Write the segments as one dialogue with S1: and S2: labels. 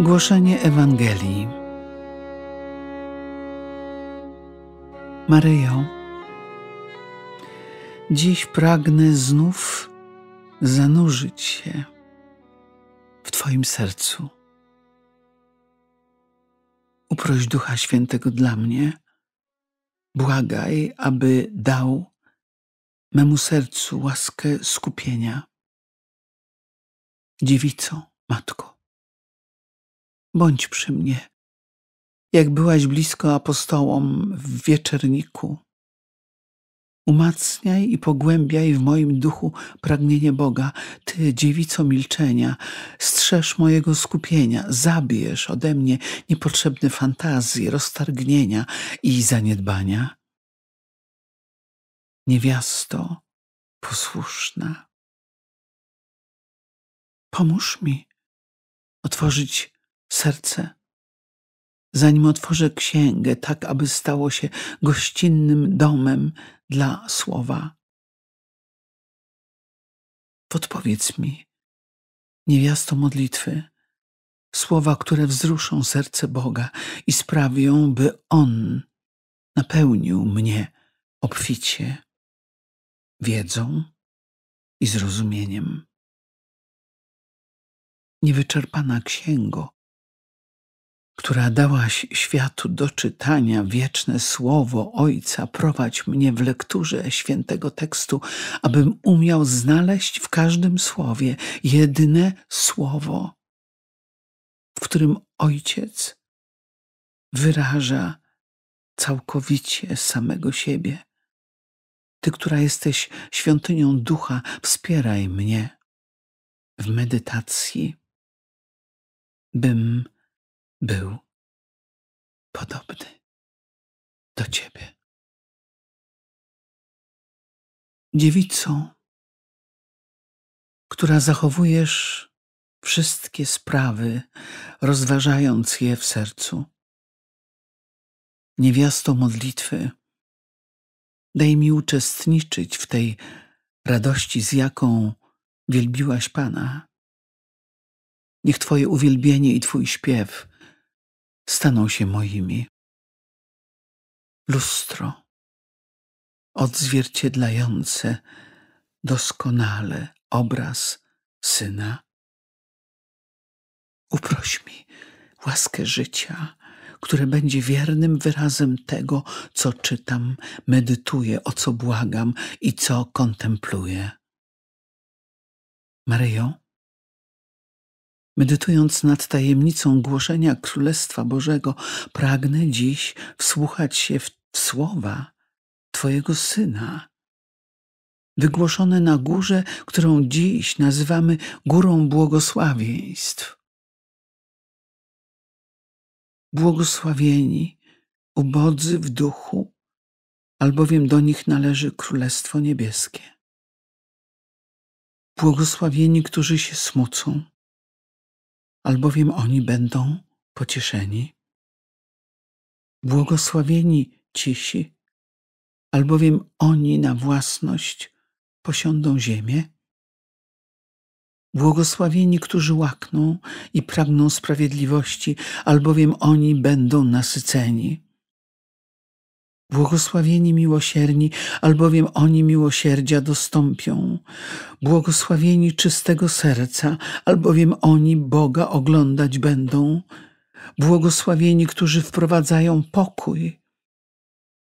S1: Głoszenie Ewangelii. Maryjo, dziś pragnę znów zanurzyć się w Twoim sercu. Uproś Ducha Świętego dla mnie,
S2: błagaj, aby dał memu sercu łaskę skupienia. Dziewico, matko, bądź przy mnie, jak byłaś blisko apostołom w
S1: wieczerniku. Umacniaj i pogłębiaj w moim duchu pragnienie Boga. Ty, dziewico milczenia, strzeż mojego skupienia, zabierz ode mnie niepotrzebne fantazje, roztargnienia i zaniedbania
S2: niewiasto posłuszna. Pomóż mi otworzyć serce, zanim otworzę księgę, tak aby stało się gościnnym domem dla słowa. Podpowiedz mi, niewiasto modlitwy,
S1: słowa, które wzruszą serce Boga i sprawią, by On
S2: napełnił mnie obficie wiedzą i zrozumieniem. Niewyczerpana księgo, która dałaś światu do czytania wieczne słowo
S1: Ojca, prowadź mnie w lekturze świętego tekstu, abym umiał znaleźć w każdym słowie jedyne słowo, w którym Ojciec wyraża całkowicie samego siebie. Ty, która jesteś świątynią ducha,
S2: wspieraj mnie w medytacji, bym był podobny do Ciebie. Dziewicą, która zachowujesz wszystkie sprawy,
S1: rozważając je w sercu. Niewiasto modlitwy, Daj mi uczestniczyć w tej radości, z
S2: jaką wielbiłaś Pana. Niech Twoje uwielbienie i Twój śpiew staną się moimi. Lustro odzwierciedlające doskonale obraz Syna. Uproś
S1: mi łaskę życia które będzie wiernym wyrazem tego, co czytam, medytuję, o co błagam i co kontempluję. Maryjo, medytując nad tajemnicą głoszenia Królestwa Bożego, pragnę dziś wsłuchać się w słowa Twojego Syna wygłoszone na górze, którą dziś nazywamy Górą Błogosławieństw.
S2: Błogosławieni, ubodzy w duchu, albowiem do nich należy Królestwo Niebieskie. Błogosławieni, którzy się smucą, albowiem oni będą pocieszeni. Błogosławieni cisi,
S1: albowiem oni na własność posiądą ziemię. Błogosławieni, którzy łakną i pragną sprawiedliwości, albowiem oni będą nasyceni. Błogosławieni miłosierni, albowiem oni miłosierdzia dostąpią. Błogosławieni czystego serca, albowiem oni Boga oglądać będą. Błogosławieni, którzy wprowadzają pokój,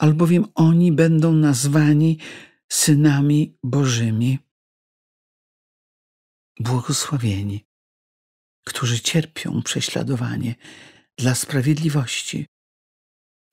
S1: albowiem oni będą nazwani synami Bożymi.
S2: Błogosławieni, którzy cierpią prześladowanie dla sprawiedliwości,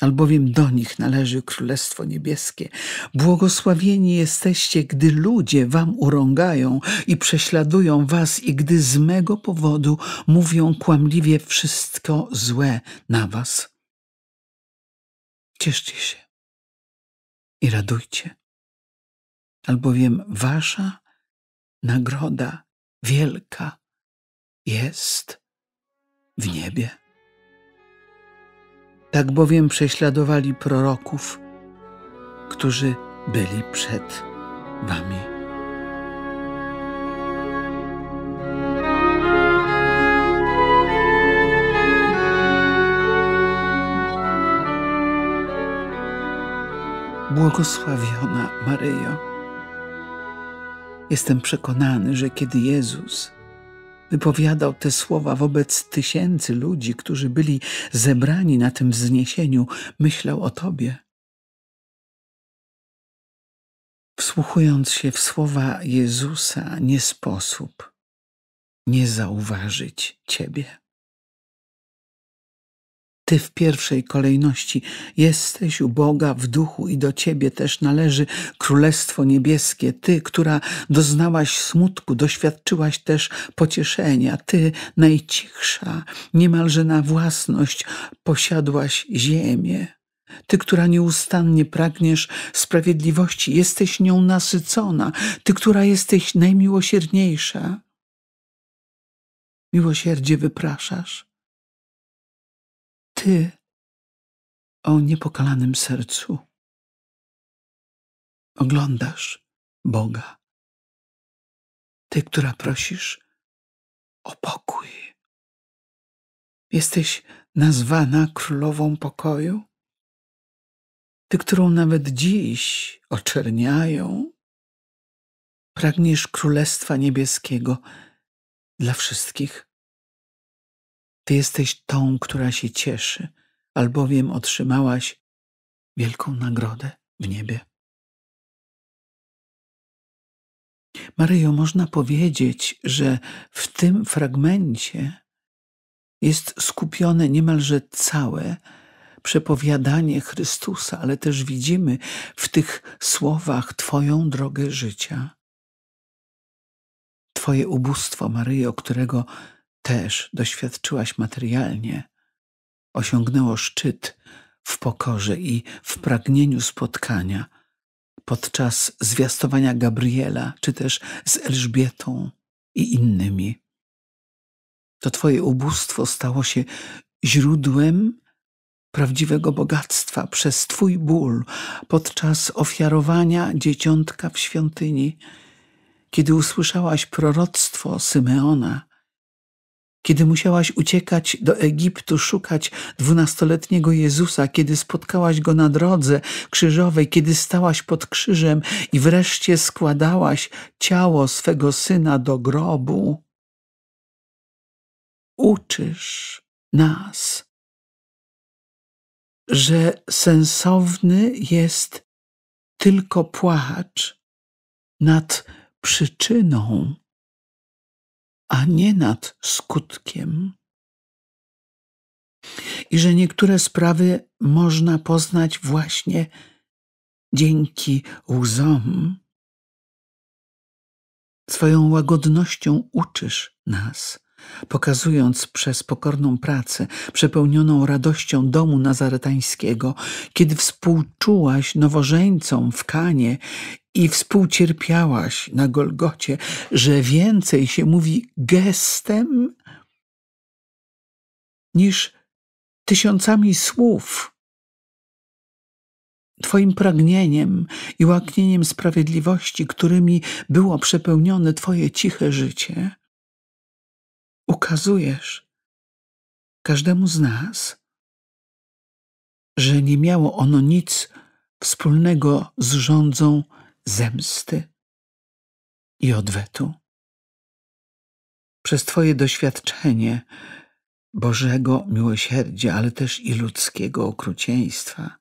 S2: albowiem do nich należy
S1: Królestwo Niebieskie. Błogosławieni jesteście, gdy ludzie wam urągają i prześladują was i gdy z mego powodu mówią kłamliwie
S2: wszystko złe na was. Cieszcie się i radujcie, albowiem wasza nagroda wielka jest
S1: w niebie. Tak bowiem prześladowali proroków, którzy byli przed Wami. Błogosławiona Maryjo Jestem przekonany, że kiedy Jezus wypowiadał te słowa wobec tysięcy ludzi, którzy byli zebrani na tym wzniesieniu, myślał o Tobie.
S2: Wsłuchując się w słowa Jezusa, nie sposób nie zauważyć Ciebie.
S1: Ty w pierwszej kolejności jesteś u Boga w duchu i do Ciebie też należy Królestwo Niebieskie. Ty, która doznałaś smutku, doświadczyłaś też pocieszenia. Ty, najcichsza, niemalże na własność, posiadłaś ziemię. Ty, która nieustannie pragniesz sprawiedliwości, jesteś nią nasycona. Ty, która jesteś
S2: najmiłosierniejsza. Miłosierdzie wypraszasz ty o niepokalanym sercu. Oglądasz Boga. Ty, która prosisz o pokój. Jesteś nazwana królową pokoju.
S1: Ty, którą nawet dziś oczerniają, pragniesz królestwa niebieskiego dla wszystkich ty
S2: jesteś tą, która się cieszy, albowiem otrzymałaś wielką nagrodę w niebie. Maryjo, można powiedzieć, że w tym fragmencie
S1: jest skupione niemalże całe przepowiadanie Chrystusa, ale też widzimy w tych słowach Twoją drogę życia. Twoje ubóstwo, Maryjo, którego też doświadczyłaś materialnie, osiągnęło szczyt w pokorze i w pragnieniu spotkania podczas zwiastowania Gabriela, czy też z Elżbietą i innymi. To Twoje ubóstwo stało się źródłem prawdziwego bogactwa przez Twój ból podczas ofiarowania dzieciątka w świątyni, kiedy usłyszałaś proroctwo Symeona kiedy musiałaś uciekać do Egiptu, szukać dwunastoletniego Jezusa, kiedy spotkałaś go na drodze krzyżowej, kiedy stałaś pod krzyżem i wreszcie składałaś ciało
S2: swego syna do grobu. Uczysz nas, że sensowny jest tylko płacz nad przyczyną a nie nad skutkiem.
S1: I że niektóre sprawy można poznać właśnie dzięki łzom. Swoją łagodnością uczysz nas, pokazując przez pokorną pracę, przepełnioną radością domu nazaretańskiego, kiedy współczułaś nowożeńcom w Kanie i współcierpiałaś na Golgocie,
S2: że więcej się mówi gestem niż tysiącami słów.
S1: Twoim pragnieniem i łaknieniem sprawiedliwości, którymi było przepełnione
S2: Twoje ciche życie, ukazujesz każdemu z nas, że nie miało ono nic
S1: wspólnego z rządzą zemsty i odwetu. Przez Twoje doświadczenie Bożego miłosierdzia, ale też i ludzkiego okrucieństwa,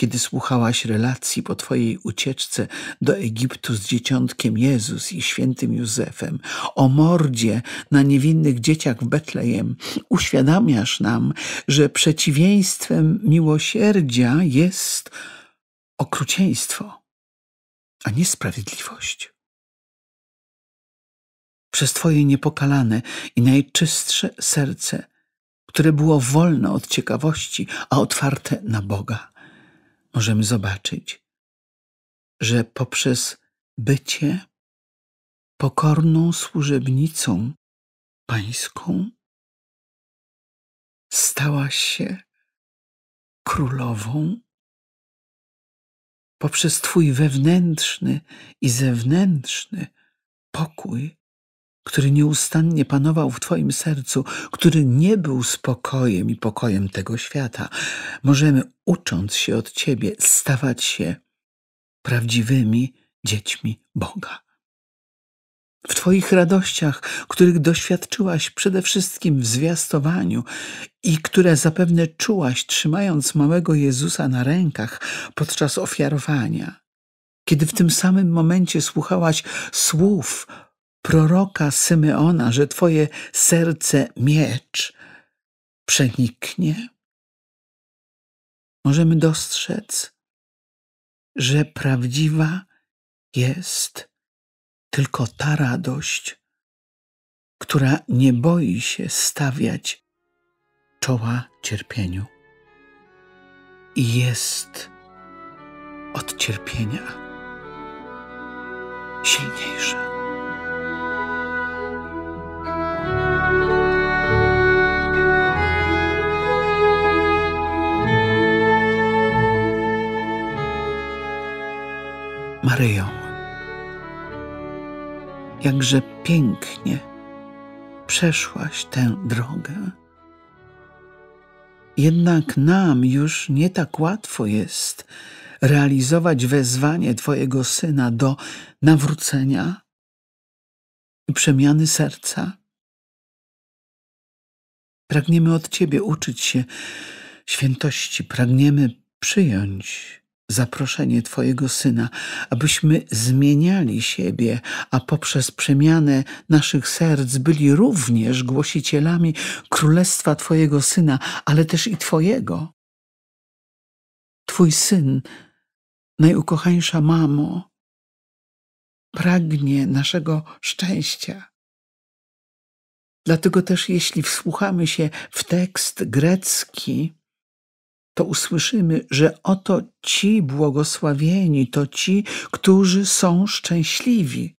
S1: kiedy słuchałaś relacji po Twojej ucieczce do Egiptu z dzieciątkiem Jezus i świętym Józefem, o mordzie na niewinnych dzieciach w Betlejem, uświadamiasz nam, że przeciwieństwem miłosierdzia jest okrucieństwo a nie sprawiedliwość. Przez Twoje niepokalane i najczystsze serce, które było wolne od ciekawości, a otwarte na Boga,
S2: możemy zobaczyć, że poprzez bycie pokorną służebnicą pańską stałaś się królową poprzez Twój wewnętrzny i zewnętrzny
S1: pokój, który nieustannie panował w Twoim sercu, który nie był spokojem i pokojem tego świata, możemy, ucząc się od Ciebie, stawać się prawdziwymi dziećmi Boga. Twoich radościach, których doświadczyłaś przede wszystkim w zwiastowaniu i które zapewne czułaś, trzymając małego Jezusa na rękach podczas ofiarowania, kiedy w tym samym momencie słuchałaś słów proroka Symeona, że Twoje serce miecz
S2: przeniknie? Możemy dostrzec, że prawdziwa jest tylko ta radość, która nie boi się stawiać
S1: czoła cierpieniu i jest od cierpienia silniejsza. Maryjo jakże pięknie przeszłaś tę drogę. Jednak nam już nie tak łatwo jest realizować wezwanie Twojego syna do nawrócenia i przemiany serca. Pragniemy od Ciebie uczyć się świętości, pragniemy przyjąć zaproszenie Twojego Syna, abyśmy zmieniali siebie, a poprzez przemianę naszych serc byli również głosicielami Królestwa Twojego Syna, ale też i Twojego. Twój Syn, najukochańsza mamo, pragnie naszego szczęścia. Dlatego też, jeśli wsłuchamy się w tekst grecki, to usłyszymy, że oto ci błogosławieni, to ci, którzy są szczęśliwi.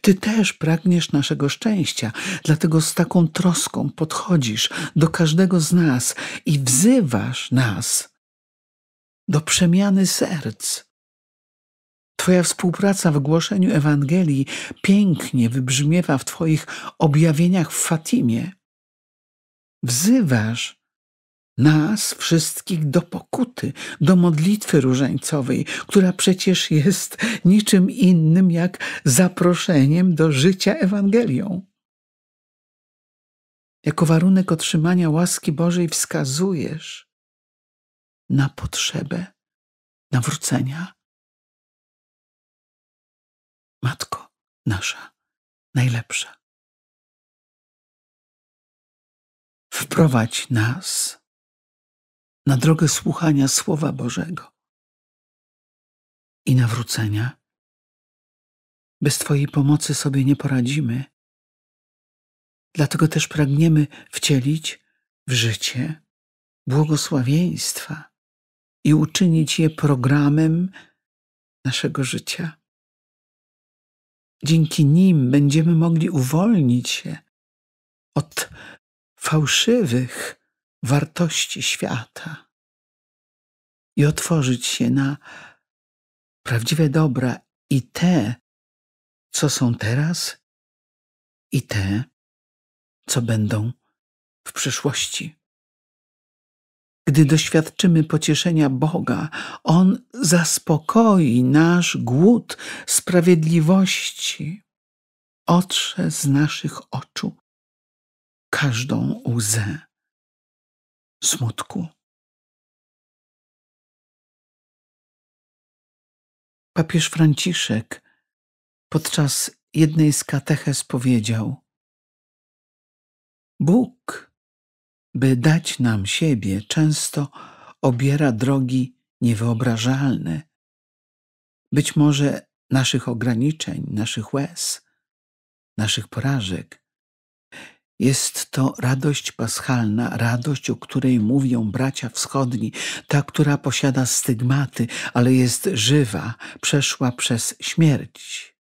S1: Ty też pragniesz naszego szczęścia, dlatego z taką troską podchodzisz do każdego z nas i wzywasz nas do przemiany serc. Twoja współpraca w głoszeniu Ewangelii pięknie wybrzmiewa w Twoich objawieniach w Fatimie. Wzywasz nas wszystkich do pokuty, do modlitwy różańcowej, która przecież jest niczym innym jak zaproszeniem do życia Ewangelią. Jako warunek otrzymania
S2: łaski Bożej wskazujesz na potrzebę nawrócenia. Matko nasza, najlepsza. Wprowadź nas na drogę słuchania Słowa Bożego i nawrócenia. Bez Twojej pomocy sobie nie poradzimy. Dlatego też pragniemy wcielić w życie błogosławieństwa i uczynić je programem naszego życia. Dzięki
S1: nim będziemy mogli uwolnić się od fałszywych wartości świata i otworzyć się
S2: na prawdziwe dobra i te, co są teraz, i te, co będą w
S1: przyszłości. Gdy doświadczymy pocieszenia Boga, On zaspokoi nasz głód sprawiedliwości,
S2: otrze z naszych oczu każdą łzę smutku. Papież Franciszek podczas jednej z kateches powiedział: Bóg,
S1: by dać nam siebie, często obiera drogi niewyobrażalne, być może naszych ograniczeń, naszych łez, naszych porażek, jest to radość paschalna, radość, o której mówią bracia wschodni, ta, która posiada stygmaty, ale jest żywa, przeszła przez śmierć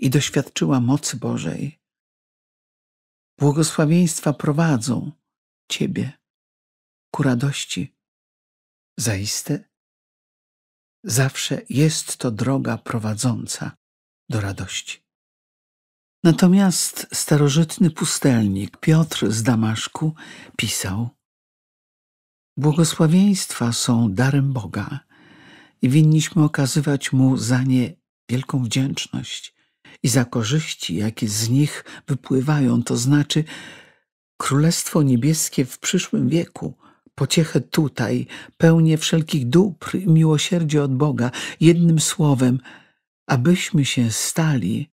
S2: i doświadczyła mocy Bożej. Błogosławieństwa prowadzą Ciebie ku radości. Zaiste, zawsze jest to droga prowadząca do
S1: radości. Natomiast starożytny pustelnik Piotr z Damaszku pisał: Błogosławieństwa są darem Boga i winniśmy okazywać mu za nie wielką wdzięczność i za korzyści, jakie z nich wypływają, to znaczy Królestwo Niebieskie w przyszłym wieku, pociechę tutaj, pełnię wszelkich dóbr i miłosierdzie od Boga, jednym słowem, abyśmy się
S2: stali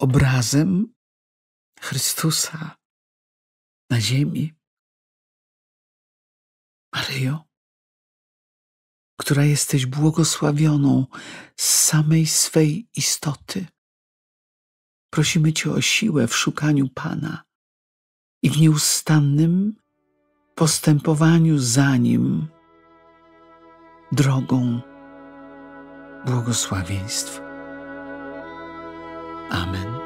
S2: obrazem Chrystusa na ziemi. Maryjo, która jesteś błogosławioną z samej swej istoty,
S1: prosimy Cię o siłę w szukaniu Pana i w nieustannym postępowaniu za Nim drogą błogosławieństw. Amen.